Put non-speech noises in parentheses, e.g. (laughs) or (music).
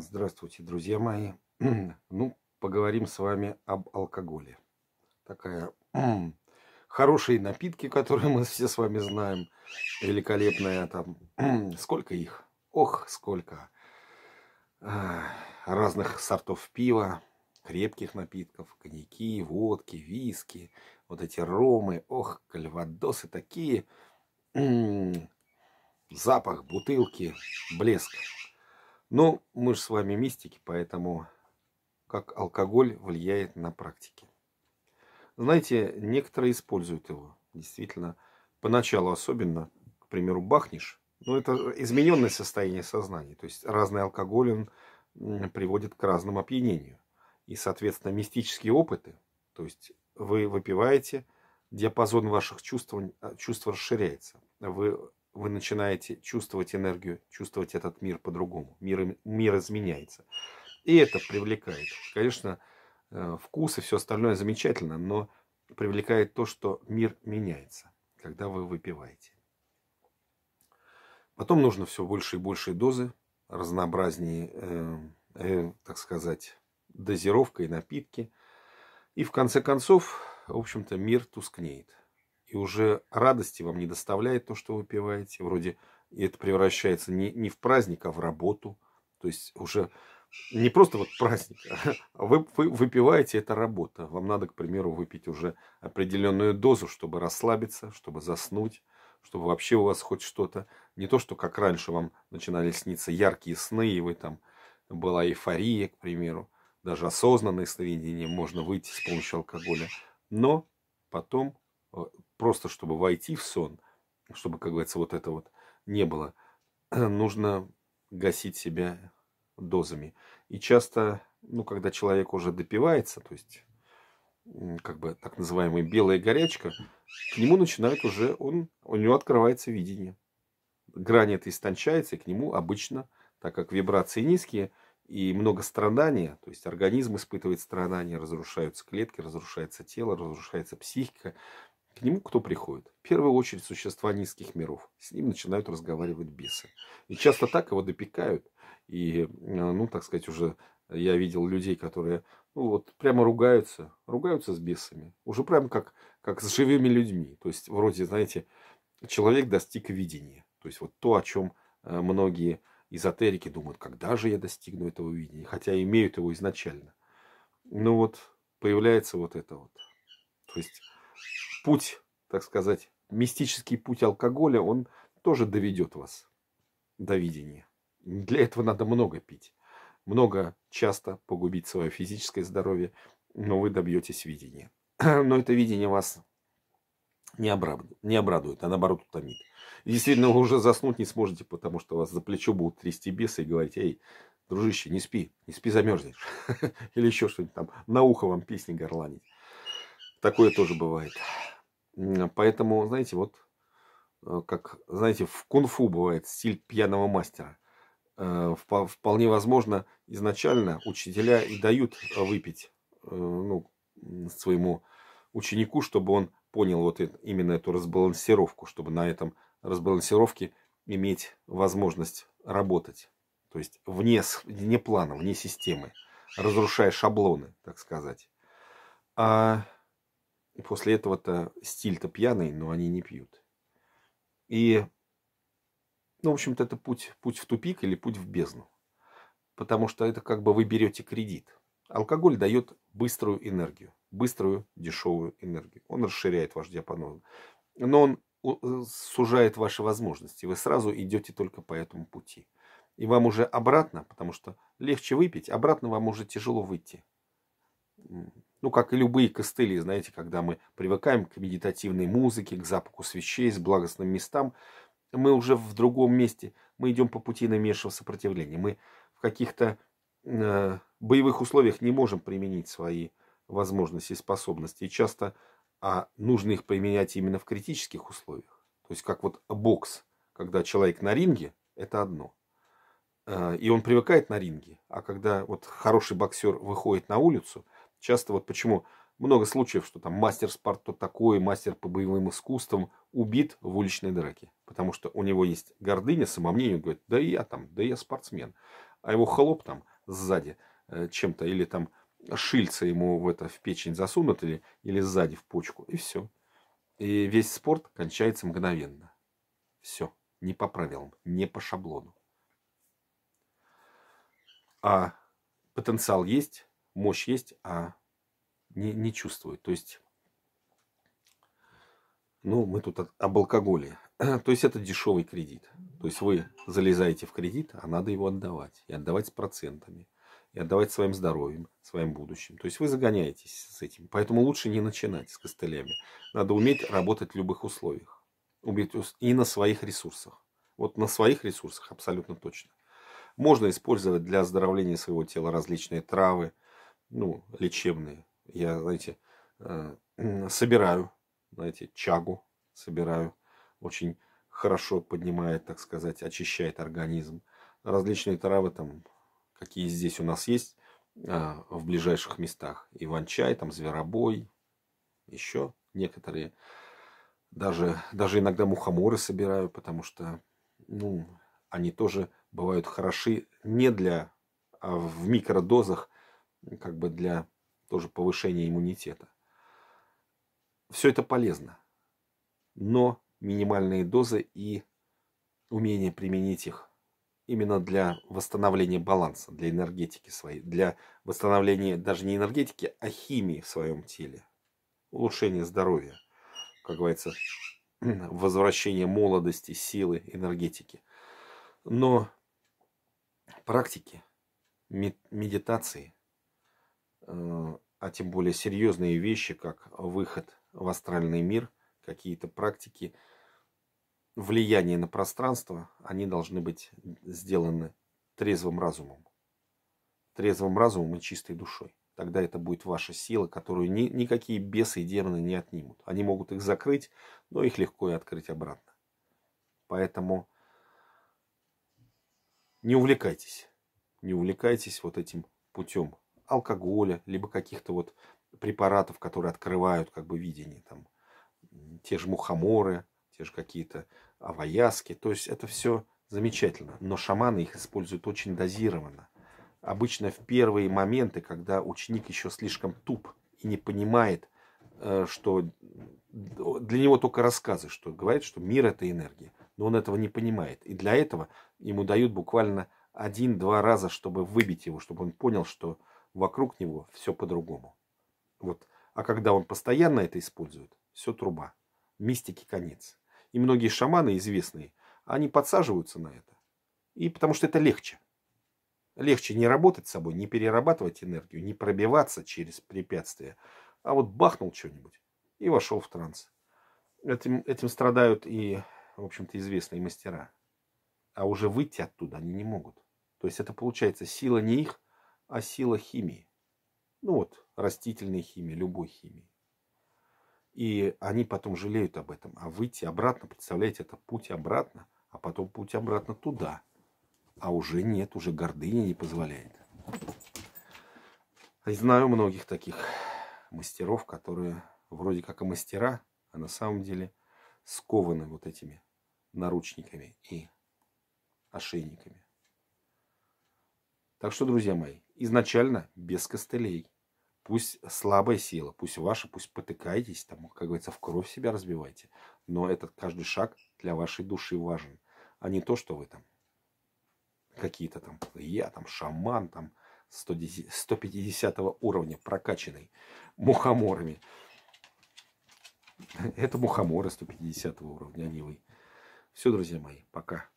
Здравствуйте, друзья мои. (clears throat) Ну, поговорим с вами об алкоголе. Такая хорошие напитки, которые мы все с вами знаем, Великолепная там. Сколько их? Ох, сколько а, разных сортов пива, крепких напитков, коньяки, водки, виски, вот эти ромы, ох, кальвадосы такие, запах бутылки, блеск. Но ну, мы же с вами мистики, поэтому как алкоголь влияет на практики. Знаете, некоторые используют его. Действительно, поначалу особенно, к примеру, бахнешь. Но ну, это измененное состояние сознания. То есть разный алкоголь, он приводит к разному опьянению. И, соответственно, мистические опыты, то есть вы выпиваете, диапазон ваших чувств, э, чувств расширяется. Вы вы начинаете чувствовать энергию, чувствовать этот мир по-другому. Мир, мир изменяется. И это привлекает. Конечно, э, вкус и все остальное замечательно, но привлекает то, что мир меняется, когда вы выпиваете. Потом нужно все больше и больше дозы, разнообразнее, э, э, так сказать, дозировка и напитки. И в конце концов, в общем-то, мир тускнеет и уже радости вам не доставляет то, что вы пиваете. Вроде это превращается не, не в праздник, а в работу. То есть уже не просто вот праздник. (laughs) А вы, вы выпиваете, это работа. Вам надо, к примеру, выпить уже определенную дозу, чтобы расслабиться, чтобы заснуть, чтобы вообще у вас хоть что-то. Не то, что как раньше вам начинали сниться яркие сны, и вы там была эйфория, к примеру. Даже осознанное сновидение можно выйти с помощью алкоголя. Но потом э, просто чтобы войти в сон, чтобы, как говорится, вот это вот не было, (clears throat) нужно гасить себя дозами. И часто, ну, когда человек уже допивается, то есть как бы так называемая белая горячка, к нему начинает уже, он, у него открывается видение. Грань это истончается, и к нему обычно, так как вибрации низкие и много страдания, то есть организм испытывает страдания, разрушаются клетки, разрушается тело, разрушается психика, к нему кто приходит? В первую очередь существа низких миров. С ним начинают разговаривать бесы. И часто так его допекают. И, э, ну, так сказать, уже я видел людей, которые ну, вот, прямо ругаются. Ругаются с бесами. Уже прямо как, как с живыми людьми. То есть, вроде, знаете, человек достиг видения. То есть, вот то, о чем э, многие эзотерики думают, когда же я достигну этого видения. Хотя имеют его изначально. Ну вот, появляется вот это вот. То есть ваш путь, так сказать, мистический путь алкоголя, он тоже доведет вас до видения. Для этого надо много пить. Много часто погубить свое физическое здоровье, но вы добьетесь видения. (clears throat) Но это видение вас не обрадует, не обрадует а наоборот утомит. И действительно, вы уже заснуть не сможете, потому что вас за плечо будут трясти бесы и говорить, эй, дружище, не спи, не спи, замерзнешь. (laughs) Или еще что-нибудь там, на ухо вам песни горланить. Такое тоже бывает. Поэтому, знаете, вот э, как, знаете, в кунг-фу бывает стиль пьяного мастера. Э, вполне возможно, изначально учителя и дают э, выпить ну, своему ученику, чтобы он понял вот именно эту разбалансировку, чтобы на этом разбалансировке иметь возможность работать. То есть вне, вне плана, вне системы, разрушая шаблоны, так сказать. А и после этого-то стиль-то пьяный, но они не пьют. И, ну, в общем-то, это путь, путь в тупик или путь в бездну. Потому что это как бы вы берете кредит. Алкоголь дает быструю энергию, быструю дешевую энергию. Он расширяет ваш диапазон. Но он э, э, сужает ваши возможности. Вы сразу идете только по этому пути. И вам уже обратно, потому что легче выпить, обратно вам уже тяжело выйти. Ну, как и любые костыли, знаете, когда мы привыкаем к медитативной музыке, к запаху свечей, с благостным местам, мы уже в другом месте, мы идем по пути наименьшего сопротивления. Мы в каких-то э, боевых условиях не можем применить свои возможности и способности. И часто а, нужно их применять именно в критических условиях. То есть, как вот бокс, когда человек на ринге, это одно. Э, и он привыкает на ринге. А когда вот хороший боксер выходит на улицу – Часто вот почему много случаев, что там мастер спорта такой, мастер по боевым искусствам убит в уличной драке. Потому что у него есть гордыня, самомнение, он говорит, да я там, да я спортсмен. А его холоп там сзади э, чем-то или там шильца ему в, это, в печень засунут или, или сзади в почку. И все. И весь спорт кончается мгновенно. Все. Не по правилам, не по шаблону. А потенциал есть, мощь есть, а не, не чувствует. То есть, ну, мы тут об алкоголе. (clears throat) То есть, это дешевый кредит. То есть, вы залезаете в кредит, а надо его отдавать. И отдавать с процентами. И отдавать своим здоровьем, своим будущим. То есть, вы загоняетесь с этим. Поэтому лучше не начинать с костылями. Надо уметь работать в любых условиях. Уметь и на своих ресурсах. Вот на своих ресурсах абсолютно точно. Можно использовать для оздоровления своего тела различные травы, ну, лечебные. Я, знаете, э, собираю, знаете, чагу собираю. Очень хорошо поднимает, так сказать, очищает организм. Различные травы там, какие здесь у нас есть, э, в ближайших местах. Иван-чай, там зверобой, еще некоторые. Даже, даже иногда мухоморы собираю, потому что ну, они тоже бывают хороши не для а в микродозах, как бы для тоже повышения иммунитета. Все это полезно, но минимальные дозы и умение применить их именно для восстановления баланса, для энергетики своей, для восстановления даже не энергетики, а химии в своем теле, улучшение здоровья, как говорится, (clears throat) возвращение молодости, силы, энергетики. Но практики, медитации – Э, а тем более серьезные вещи, как выход в астральный мир, какие-то практики, влияние на пространство, они должны быть сделаны трезвым разумом. Трезвым разумом и чистой душой. Тогда это будет ваша сила, которую ни, никакие бесы и демоны не отнимут. Они могут их закрыть, но их легко и открыть обратно. Поэтому не увлекайтесь. Не увлекайтесь вот этим путем алкоголя, либо каких-то вот препаратов, которые открывают как бы видение, там, те же мухоморы, те же какие-то авояски, то есть это все замечательно, но шаманы их используют очень дозированно. Обычно в первые моменты, когда ученик еще слишком туп и не понимает, э, что для него только рассказы, что говорит, что мир это энергия, но он этого не понимает. И для этого ему дают буквально один-два раза, чтобы выбить его, чтобы он понял, что вокруг него все по-другому. Вот. А когда он постоянно это использует, все труба. Мистики конец. И многие шаманы известные, они подсаживаются на это. И потому что это легче. Легче не работать с собой, не перерабатывать энергию, не пробиваться через препятствия. А вот бахнул что-нибудь и вошел в транс. Этим, этим страдают и, в общем-то, известные мастера. А уже выйти оттуда они не могут. То есть это получается сила не их, а сила химии. Ну вот, растительной химии, любой химии. И они потом жалеют об этом. А выйти обратно, представляете, это путь обратно, а потом путь обратно туда. А уже нет, уже гордыня не позволяет. И знаю многих таких мастеров, которые вроде как и мастера, а на самом деле скованы вот этими наручниками и ошейниками. Так что, друзья мои, изначально без костылей. Пусть слабая сила, пусть ваша, пусть потыкаетесь, там, как говорится, в кровь себя разбивайте. Но этот каждый шаг для вашей души важен, а не то, что вы там какие-то там, я там шаман, там 110, 150 уровня прокачанный мухоморами. (laughs) Это мухоморы 150 уровня, а не вы. Все, друзья мои, пока.